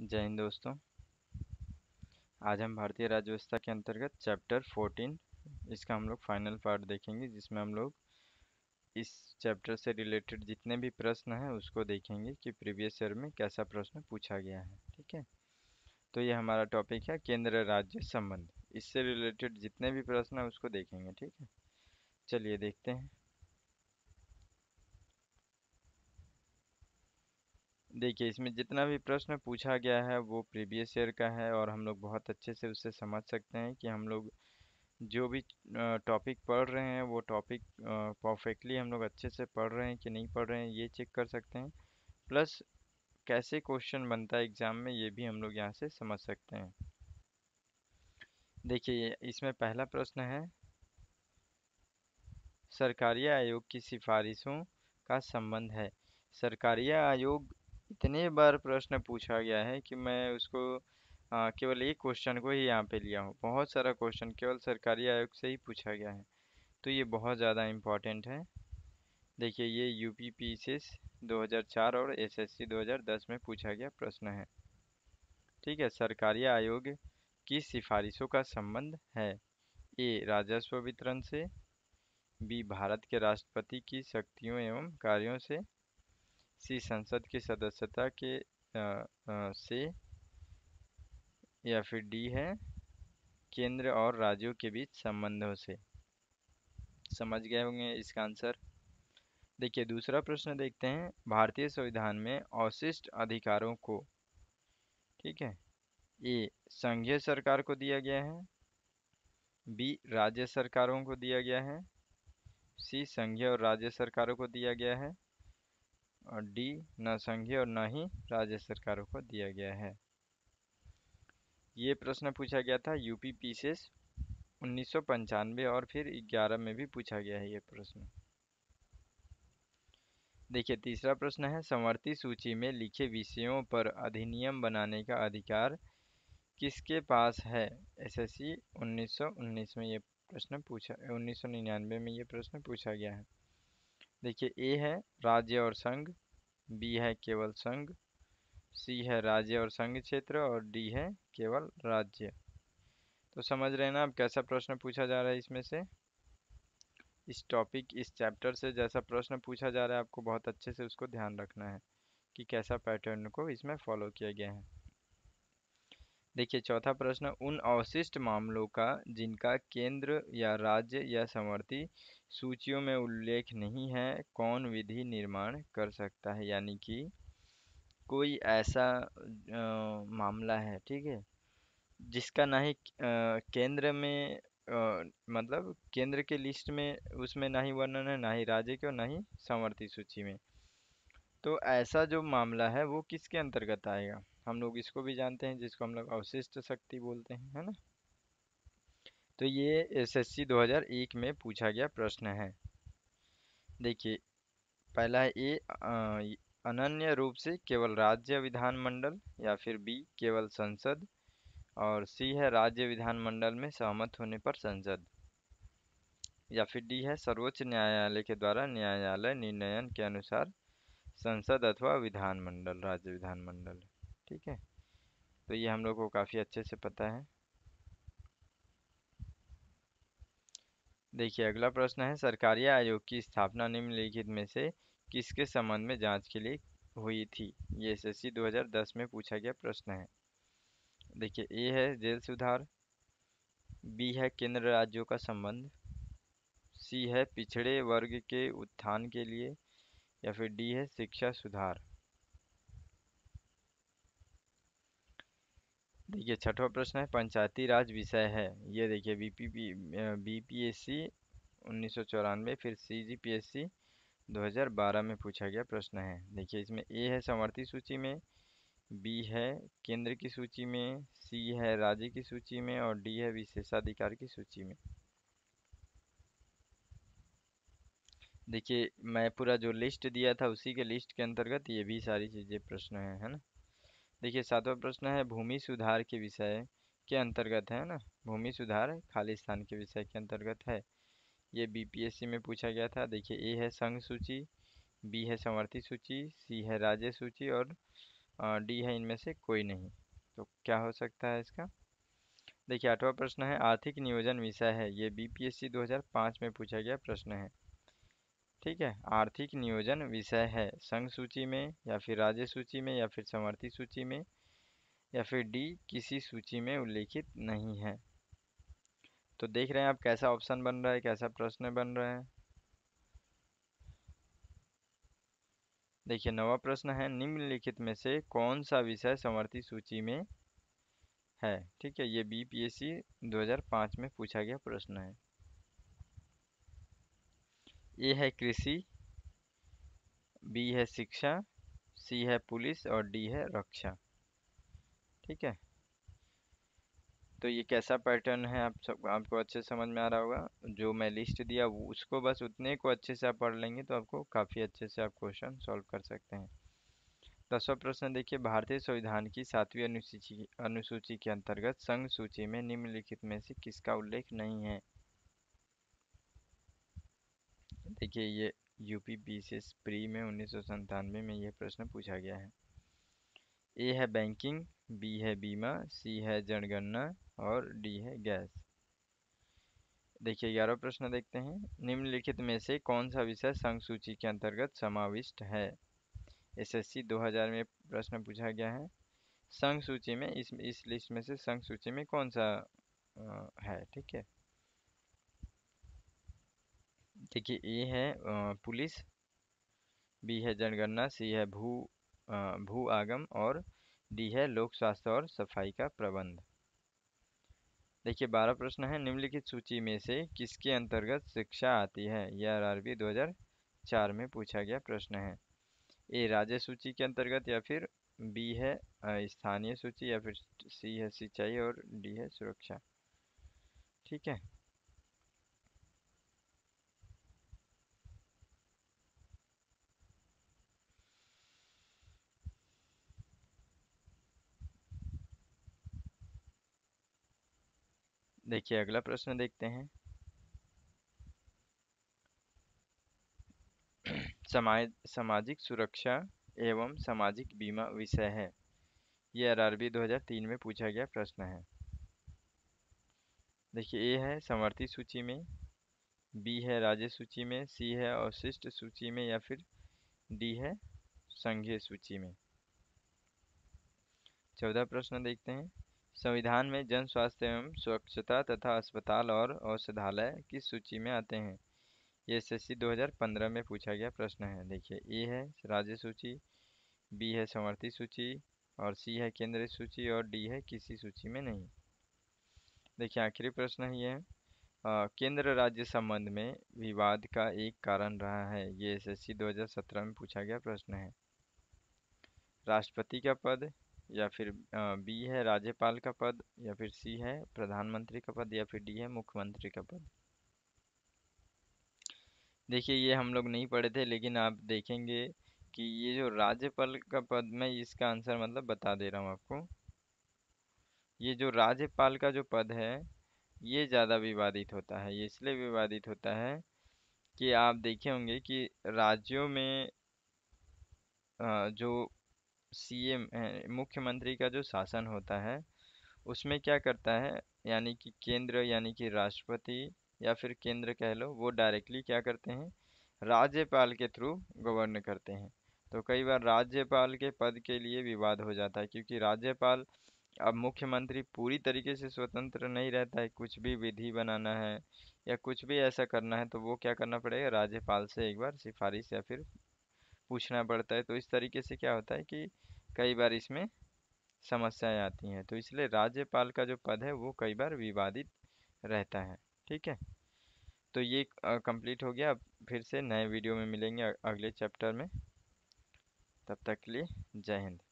जय हिंद दोस्तों आज हम भारतीय राज्य व्यवस्था के अंतर्गत चैप्टर 14 इसका हम लोग फाइनल पार्ट देखेंगे जिसमें हम लोग इस चैप्टर से रिलेटेड जितने भी प्रश्न हैं उसको देखेंगे कि प्रीवियस ईयर में कैसा प्रश्न पूछा गया है ठीक है तो ये हमारा टॉपिक है केंद्र राज्य संबंध इससे रिलेटेड जितने भी प्रश्न हैं उसको देखेंगे ठीक है चलिए देखते हैं देखिए इसमें जितना भी प्रश्न पूछा गया है वो प्रीवियस ईयर का है और हम लोग बहुत अच्छे से उससे समझ सकते हैं कि हम लोग जो भी टॉपिक पढ़ रहे हैं वो टॉपिक परफेक्टली हम लोग अच्छे से पढ़ रहे हैं कि नहीं पढ़ रहे हैं ये चेक कर सकते हैं प्लस कैसे क्वेश्चन बनता है एग्ज़ाम में ये भी हम लोग यहाँ से समझ सकते हैं देखिए इसमें पहला प्रश्न है सरकारी आयोग की सिफारिशों का संबंध है सरकारी आयोग इतने बार प्रश्न पूछा गया है कि मैं उसको केवल एक क्वेश्चन को ही यहाँ पे लिया हूँ बहुत सारा क्वेश्चन केवल सरकारी आयोग से ही पूछा गया है तो ये बहुत ज़्यादा इम्पॉर्टेंट है देखिए ये यू पी पी एस 2004 और एसएससी 2010 में पूछा गया प्रश्न है ठीक है सरकारी आयोग की सिफारिशों का संबंध है ए राजस्व वितरण से बी भारत के राष्ट्रपति की शक्तियों एवं कार्यों से सी संसद की सदस्यता के से या फिर डी है केंद्र और राज्यों के बीच संबंधों से समझ गए होंगे इसका आंसर देखिए दूसरा प्रश्न देखते हैं भारतीय संविधान में अवशिष्ट अधिकारों को ठीक है ए संघीय सरकार को दिया गया है बी राज्य सरकारों को दिया गया है सी संघीय और राज्य सरकारों को दिया गया है और डी न संघीय और न ही राज्य सरकारों को दिया गया है ये प्रश्न पूछा गया था यूपी पीसीएस उन्नीस और फिर 11 में भी पूछा गया है ये प्रश्न देखिए तीसरा प्रश्न है समर्थी सूची में लिखे विषयों पर अधिनियम बनाने का अधिकार किसके पास है एसएससी 1919 में ये प्रश्न पूछा 1999 में ये प्रश्न पूछा गया है देखिए ए है राज्य और संघ बी है केवल संघ सी है राज्य और संघ क्षेत्र और डी है केवल राज्य तो समझ रहे हैं ना अब कैसा प्रश्न पूछा जा रहा है इसमें से इस टॉपिक इस चैप्टर से जैसा प्रश्न पूछा जा रहा है आपको बहुत अच्छे से उसको ध्यान रखना है कि कैसा पैटर्न को इसमें फॉलो किया गया है देखिए चौथा प्रश्न उन अवशिष्ट मामलों का जिनका केंद्र या राज्य या समर्थी सूचियों में उल्लेख नहीं है कौन विधि निर्माण कर सकता है यानी कि कोई ऐसा आ, मामला है ठीक है जिसका ना ही केंद्र में आ, मतलब केंद्र के लिस्ट में उसमें ना ही वर्णन है ना ही राज्य के और ना ही समर्थी सूची में तो ऐसा जो मामला है वो किसके अंतर्गत आएगा हम लोग इसको भी जानते हैं जिसको हम लोग अवशिष्ट शक्ति बोलते हैं है ना तो ये एसएससी 2001 में पूछा गया प्रश्न है देखिए पहला है ए अनन्य रूप से केवल राज्य विधानमंडल या फिर बी केवल संसद और सी है राज्य विधानमंडल में सहमत होने पर संसद या फिर डी है सर्वोच्च न्यायालय के द्वारा न्यायालय निर्णयन के अनुसार संसद अथवा विधानमंडल राज्य विधानमंडल ठीक है तो ये हम लोग को काफ़ी अच्छे से पता है देखिए अगला प्रश्न है सरकारी आयोग की स्थापना निम्नलिखित में से किसके संबंध में जांच के लिए हुई थी ये एस 2010 में पूछा गया प्रश्न है देखिए ए है जेल सुधार बी है केंद्र राज्यों का संबंध सी है पिछड़े वर्ग के उत्थान के लिए या फिर डी है शिक्षा सुधार देखिए छठवा प्रश्न है पंचायती राज विषय है ये देखिए B P P B P S C उन्नीस सौ चौरानवे फिर सी जी पी एस सी दो हज़ार बारह में पूछा गया प्रश्न है देखिए इसमें ए है समर्थी सूची में बी है केंद्र की सूची में सी है राज्य की सूची में और डी है विशेषाधिकार की सूची में देखिए मैं पूरा जो लिस्ट दिया था उसी के लिस्ट के अंतर्गत ये भी सारी चीज़ें प्रश्न है है ना देखिए सातवां प्रश्न है भूमि सुधार के विषय के अंतर्गत है ना भूमि सुधार खालिस्तान के विषय के अंतर्गत है ये बीपीएससी में पूछा गया था देखिए ए है संघ सूची बी है समर्थी सूची सी है राज्य सूची और डी है इनमें से कोई नहीं तो क्या हो सकता है इसका देखिए आठवां प्रश्न है आर्थिक नियोजन विषय है ये बीपीएससी 2005 में पूछा गया प्रश्न है ठीक है आर्थिक नियोजन विषय है संघ सूची में या फिर राज्य सूची में या फिर समर्थी सूची में या फिर डी किसी सूची में उल्लेखित नहीं है तो देख रहे हैं आप कैसा ऑप्शन बन रहा है कैसा प्रश्न बन रहा है देखिए नवा प्रश्न है निम्नलिखित में से कौन सा विषय समर्थी सूची में है ठीक है ये बीपीएससी 2005 में पूछा गया प्रश्न है ए है कृषि बी है शिक्षा सी है पुलिस और डी है रक्षा ठीक है तो ये कैसा पैटर्न है आप सब आपको अच्छे समझ में आ रहा होगा जो मैं लिस्ट दिया उसको बस उतने को अच्छे से आप पढ़ लेंगे तो आपको काफ़ी अच्छे से आप क्वेश्चन सॉल्व कर सकते हैं दसवा प्रश्न देखिए भारतीय संविधान की सातवीं अनुसूची अनुसूची के अंतर्गत संघ सूची में निम्नलिखित में से किसका उल्लेख नहीं है देखिए ये यूपी बीसीएस प्री में उन्नीस सौ में ये प्रश्न पूछा गया है ए है बैंकिंग बी है बीमा सी है जनगणना और डी है गैस देखिए ग्यारह प्रश्न देखते हैं निम्नलिखित में से कौन सा विषय संघ सूची के अंतर्गत समाविष्ट है एसएससी 2000 में प्रश्न पूछा गया है संघ सूची में इस इस लिस्ट में से संघ सूची में कौन सा आ, है ठीक है ठीक है ए है पुलिस बी है जनगणना सी है भू भू आगम और डी है लोक स्वास्थ्य और सफाई का प्रबंध देखिए बारह प्रश्न है निम्नलिखित सूची में से किसके अंतर्गत शिक्षा आती है यह आर 2004 में पूछा गया प्रश्न है ए राज्य सूची के अंतर्गत या फिर बी है स्थानीय सूची या फिर सी है सिंचाई और डी है सुरक्षा ठीक है देखिए अगला प्रश्न देखते हैं समाज सामाजिक सुरक्षा एवं सामाजिक बीमा विषय है ये आरआरबी 2003 में पूछा गया प्रश्न है देखिए ए है समर्थी सूची में बी है राज्य सूची में सी है अवशिष्ट सूची में या फिर डी है संघीय सूची में चौदह प्रश्न देखते हैं संविधान में जन स्वास्थ्य एवं स्वच्छता तथा अस्पताल और औषधालय की सूची में आते हैं ये एस एस में पूछा गया प्रश्न है देखिए ए है राज्य सूची बी है समर्थी सूची और सी है केंद्रीय सूची और डी है किसी सूची में नहीं देखिए आखिरी प्रश्न ये है केंद्र राज्य संबंध में विवाद का एक कारण रहा है ये एस एस में पूछा गया प्रश्न है राष्ट्रपति का पद या फिर बी है राज्यपाल का पद या फिर सी है प्रधानमंत्री का पद या फिर डी है मुख्यमंत्री का पद देखिए ये हम लोग नहीं पढ़े थे लेकिन आप देखेंगे कि ये जो राज्यपाल का पद मैं इसका आंसर मतलब बता दे रहा हूँ आपको ये जो राज्यपाल का जो पद है ये ज़्यादा विवादित होता है ये इसलिए विवादित होता है कि आप देखे होंगे कि राज्यों में जो सीएम मुख्यमंत्री का जो शासन होता है उसमें क्या करता है यानी कि केंद्र यानी कि राष्ट्रपति या फिर केंद्र कह लो वो डायरेक्टली क्या करते हैं राज्यपाल के थ्रू गवर्न करते हैं तो कई बार राज्यपाल के पद के लिए विवाद हो जाता है क्योंकि राज्यपाल अब मुख्यमंत्री पूरी तरीके से स्वतंत्र नहीं रहता है कुछ भी विधि बनाना है या कुछ भी ऐसा करना है तो वो क्या करना पड़ेगा राज्यपाल से एक बार सिफारिश या फिर पूछना पड़ता है तो इस तरीके से क्या होता है कि कई बार इसमें समस्याएं आती हैं तो इसलिए राज्यपाल का जो पद है वो कई बार विवादित रहता है ठीक है तो ये कंप्लीट हो गया अब फिर से नए वीडियो में मिलेंगे अगले चैप्टर में तब तक के लिए जय हिंद